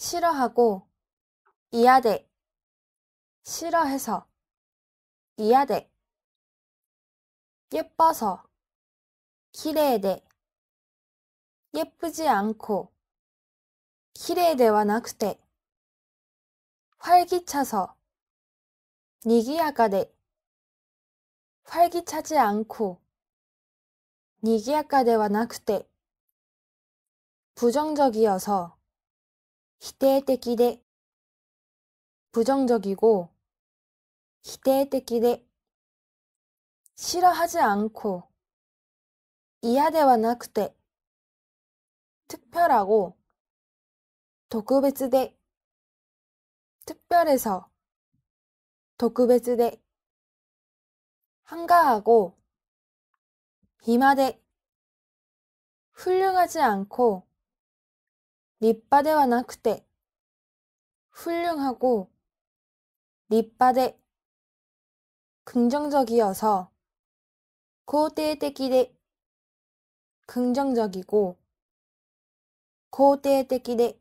싫어하고 이하대 싫어해서 이하대 예뻐서 키레에대 예쁘지 않고 키레에대와 낙대 활기차서 니기야가대 활기차지 않고 니기야가대와 낙대 부정적이어서 否대的で부정적이고否대的で 싫어하지 않고 이하대와나くて 특별하고 特別で 특별해서 特別で 한가하고 暇で 훌륭하지 않고 立派ではな 그때 훌륭하고 立派で 긍정적이어서 肯定的で 긍정적이고 肯定的で